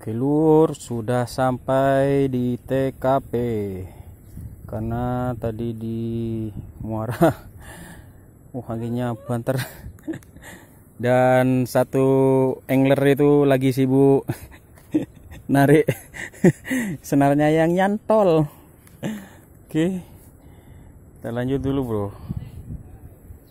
Oke lur sudah sampai di TKP karena tadi di muara uh anginnya banter dan satu angler itu lagi sibuk narik senarnya yang nyantol oke kita lanjut dulu bro